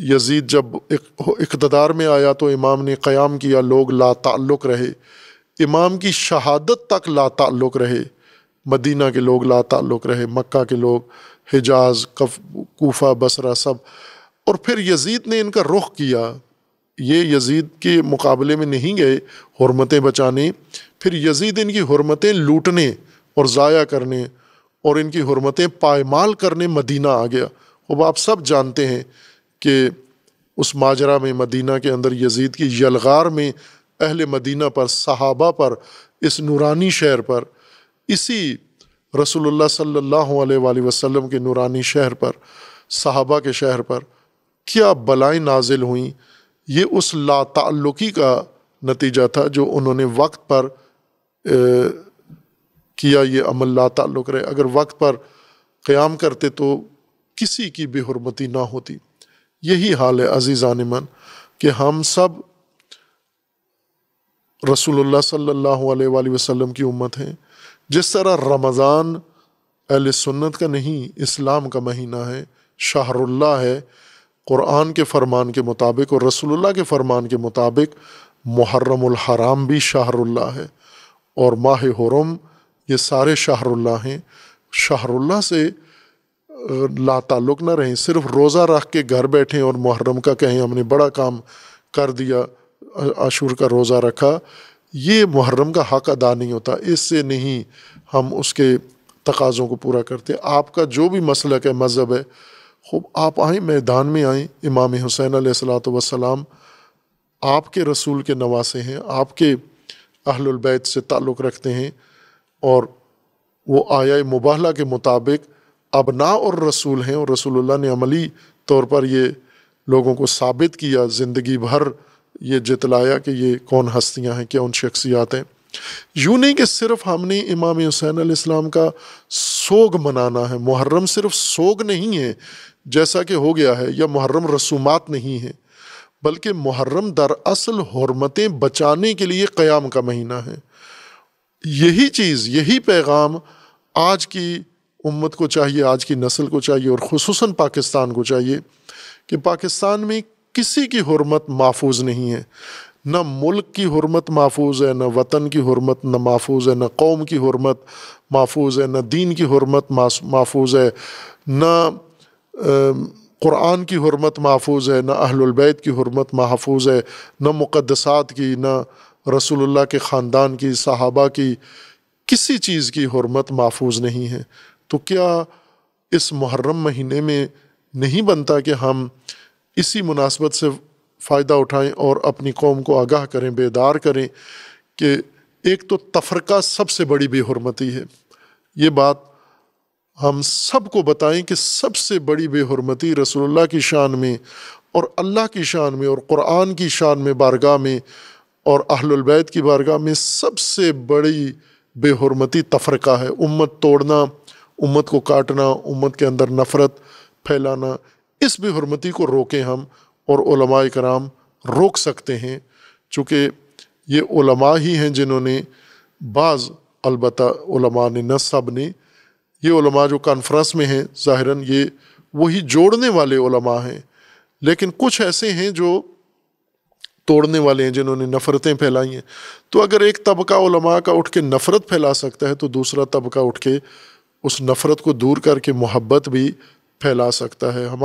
Yazid जब इकतदार में आया तो इमाम ने क़याम किया लोग लाताल्लुक़ रहे इमाम की शहादत तक लाताल्लुक़ रहे मदीना के लोग ला लाताल्लुक़ रहे मक्का के लोग हिजाज कफ कोफा बसरा सब और फिर यजीद ने इनका रुख किया ये यजीद के मुकाबले में नहीं गए हरमतें बचाने फिर यजीद इनकी हरमतें लूटने और ज़ाया करने और इनकी हरमतें पायमाल करने मदीना आ गया अब आप सब जानते हैं कि उस माजरा में मदीना के अंदर यजीद की यलगार में अहल मदीना पर सहाबा पर इस नूरानी शहर पर इसी रसोल्ला सल्ला वसलम के नूरानी शहर पर सहाबा के शहर पर क्या बलाएं नाजिल हुई ये उस लाताल्लुकी का नतीजा था जो उन्होंने वक्त पर ए, किया ये अमल लाताल्लुक रहे अगर वक्त पर क़्याम करते तो किसी की भी हरमती ना होती यही हाल है अज़ीज़ मन कि हम सब रसूलुल्लाह सल्लल्लाहु अलैहि वसल्लम की उम्मत हैं जिस तरह रमज़ान अहल सुन्नत का नहीं इस्लाम का महीना है शाहरुल्ला है क़ुरान के फरमान के मुताबिक और रसूलुल्लाह के फरमान के मुताबिक मुहर्रमुल हराम भी शाहरुल्ला है और माह हरम ये सारे शाहरुल्ला हैं शाहरुल्ला से ला ताल्लुक़ ना रहें सिर्फ रोज़ा रख के घर बैठें और मुहर्रम का कहें हमने बड़ा काम कर दिया आशूर का रोज़ा रखा ये मुहर्रम का हक अदा नहीं होता इससे नहीं हम उसके तकाज़ों को पूरा करते आपका जो भी मसल है मज़हब है खूब आप आएँ मैदान में आए इमाम हुसैन सलाम आपके रसूल के नवासे हैं आपके अहलबैत से ताल्लुक़ रखते हैं और वो आया मुबाहला के मुताबिक अबना और रसूल हैं और रसूलुल्लाह ने अमली तौर पर ये लोगों को साबित किया ज़िंदगी भर ये जितलाया कि ये कौन हस्तियां हैं क्या उन शख्सियात हैं यूँ नहीं कि सिर्फ हमने इमाम हुसैन इस्लाम का सोग मनाना है मुहर्रम सिर्फ सोग नहीं है जैसा कि हो गया है या मुहर्रम रसूमात नहीं है बल्कि मुहर्रम दरअसल हरमतें बचाने के लिए क़याम का महीना है यही चीज़ यही पैगाम आज की उम्मत को चाहिए आज की नस्ल को चाहिए और खसूस पाकिस्तान को चाहिए कि पाकिस्तान में किसी की हरमत महफूज नहीं है न मुल्क की हरमत महफूज है न वतन की हरमत न महफूज है न कौम की हरमत महफूज है न दीन की हरमत महफूज है न कुरान की हरमत महफूज है ना अहलबैत की हरमत महफूज है न मुक़दसात की न रसोल्ला के ख़ानदान की सहाबा की किसी चीज़ की हरमत महफूज नहीं है तो क्या इस मुहर्रम महीने में नहीं बनता कि हम इसी मुनासबत से फ़ायदा उठाएँ और अपनी कौम को आगाह करें बेदार करें कि एक तो तफरका सबसे बड़ी बेहरमती है ये बात हम सबको बताएँ कि सबसे बड़ी बेहरमती रसोल्ला की शान में और अल्लाह की शान में और क़ुरान की शान में बारगाह में और अहलैद की बारगाह में सबसे बड़ी बेहरमती तफरका है उम्मत तोड़ना उम्मत को काटना उम्मत के अंदर नफ़रत फैलाना इस भी हरमती को रोकें हम और कराम रोक सकते हैं चूँकि ये उलमा ही हैं जिन्होंने बाज़ अलबत् ने न सब ने ये उलमा जो कॉन्फ्रेंस में हैं ज़ाहिरन ये वही जोड़ने वाले उलमा हैं लेकिन कुछ ऐसे हैं जो तोड़ने वाले हैं जिन्होंने नफ़रतें फैलाई हैं तो अगर एक तबका उलमा का उठ के नफ़रत फैला सकता है तो दूसरा तबका उठ के उस नफ़रत को दूर करके मोहब्बत भी फैला सकता है हम